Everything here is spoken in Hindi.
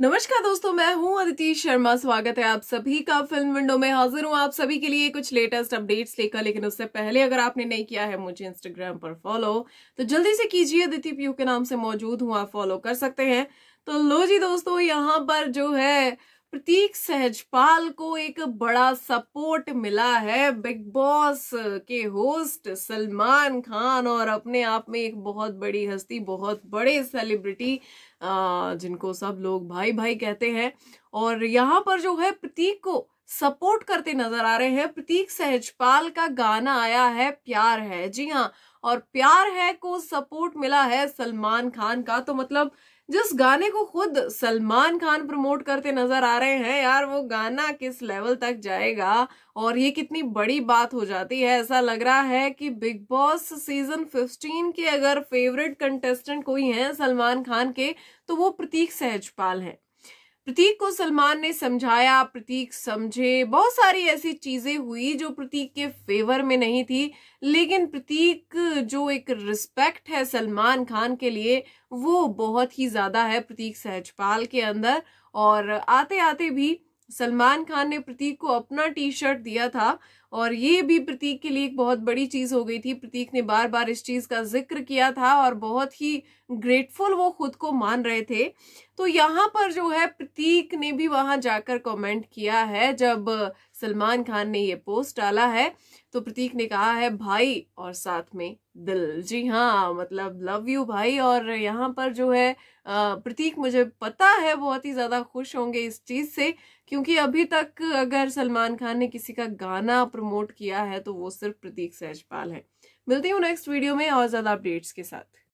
नमस्कार दोस्तों मैं हूं अदिति शर्मा स्वागत है आप सभी का फिल्म विंडो में हाजिर हूं आप सभी के लिए कुछ लेटेस्ट अपडेट्स लेकर लेकिन उससे पहले अगर आपने नहीं किया है मुझे इंस्टाग्राम पर फॉलो तो जल्दी से कीजिए अदिति पीयू के नाम से मौजूद हूं आप फॉलो कर सकते हैं तो लो जी दोस्तों यहाँ पर जो है प्रतीक सहजपाल को एक बड़ा सपोर्ट मिला है बिग बॉस के होस्ट सलमान खान और अपने आप में एक बहुत बड़ी हस्ती बहुत बड़े सेलिब्रिटी जिनको सब लोग भाई भाई कहते हैं और यहाँ पर जो है प्रतीक को सपोर्ट करते नजर आ रहे हैं प्रतीक सहजपाल का गाना आया है प्यार है जी हाँ और प्यार है को सपोर्ट मिला है सलमान खान का तो मतलब जिस गाने को खुद सलमान खान प्रमोट करते नजर आ रहे हैं यार वो गाना किस लेवल तक जाएगा और ये कितनी बड़ी बात हो जाती है ऐसा लग रहा है कि बिग बॉस सीजन 15 के अगर फेवरेट कंटेस्टेंट कोई हैं सलमान खान के तो वो प्रतीक सहजपाल हैं प्रतीक को सलमान ने समझाया प्रतीक समझे बहुत सारी ऐसी चीजें हुई जो प्रतीक के फेवर में नहीं थी लेकिन प्रतीक जो एक रिस्पेक्ट है सलमान खान के लिए वो बहुत ही ज्यादा है प्रतीक सहजपाल के अंदर और आते आते भी सलमान खान ने प्रतीक को अपना टी शर्ट दिया था और ये भी प्रतीक के लिए एक बहुत बड़ी चीज़ हो गई थी प्रतीक ने बार बार इस चीज़ का जिक्र किया था और बहुत ही ग्रेटफुल वो खुद को मान रहे थे तो यहाँ पर जो है प्रतीक ने भी वहां जाकर कमेंट किया है जब सलमान खान ने ये पोस्ट डाला है तो प्रतीक ने कहा है भाई और साथ में दिल जी हाँ मतलब लव यू भाई और यहाँ पर जो है प्रतीक मुझे पता है बहुत ही ज़्यादा खुश होंगे इस चीज़ से क्योंकि अभी तक अगर सलमान खान ने किसी का गाना प्रमोट किया है तो वो सिर्फ प्रतीक सहजपाल है मिलती हूँ नेक्स्ट वीडियो में और ज़्यादा अपडेट्स के साथ